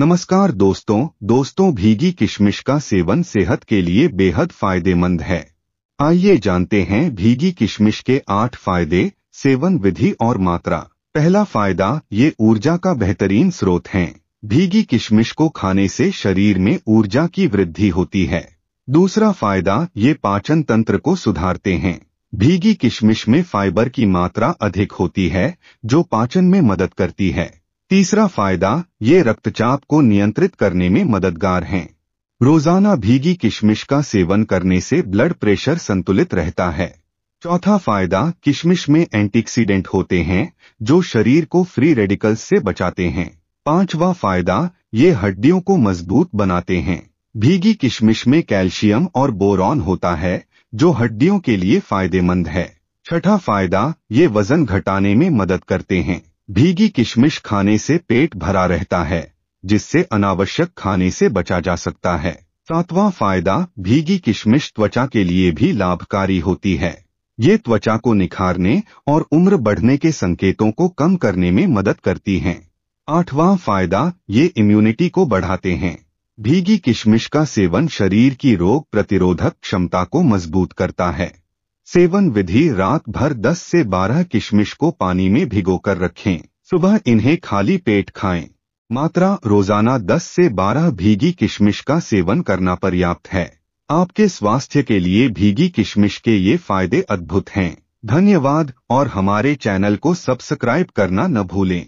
नमस्कार दोस्तों दोस्तों भीगी किशमिश का सेवन सेहत के लिए बेहद फायदेमंद है आइए जानते हैं भीगी किशमिश के आठ फायदे सेवन विधि और मात्रा पहला फायदा ये ऊर्जा का बेहतरीन स्रोत है भीगी किशमिश को खाने से शरीर में ऊर्जा की वृद्धि होती है दूसरा फायदा ये पाचन तंत्र को सुधारते हैं भीगी किशमिश में फाइबर की मात्रा अधिक होती है जो पाचन में मदद करती है तीसरा फायदा ये रक्तचाप को नियंत्रित करने में मददगार हैं रोजाना भीगी किशमिश का सेवन करने से ब्लड प्रेशर संतुलित रहता है चौथा फायदा किशमिश में एंटीक्सीडेंट होते हैं जो शरीर को फ्री रेडिकल्स से बचाते हैं पांचवा फायदा ये हड्डियों को मजबूत बनाते हैं भीगी किशमिश में कैल्शियम और बोरॉन होता है जो हड्डियों के लिए फायदेमंद है छठा फायदा ये वजन घटाने में मदद करते हैं भीगी किशमिश खाने से पेट भरा रहता है जिससे अनावश्यक खाने से बचा जा सकता है सातवां फायदा भीगी किशमिश त्वचा के लिए भी लाभकारी होती है ये त्वचा को निखारने और उम्र बढ़ने के संकेतों को कम करने में मदद करती है आठवां फायदा ये इम्यूनिटी को बढ़ाते हैं भीगी किशमिश का सेवन शरीर की रोग प्रतिरोधक क्षमता को मजबूत करता है सेवन विधि रात भर 10 से 12 किशमिश को पानी में भिगोकर रखें सुबह इन्हें खाली पेट खाएं मात्रा रोजाना 10 से 12 भीगी किशमिश का सेवन करना पर्याप्त है आपके स्वास्थ्य के लिए भीगी किशमिश के ये फायदे अद्भुत हैं धन्यवाद और हमारे चैनल को सब्सक्राइब करना न भूलें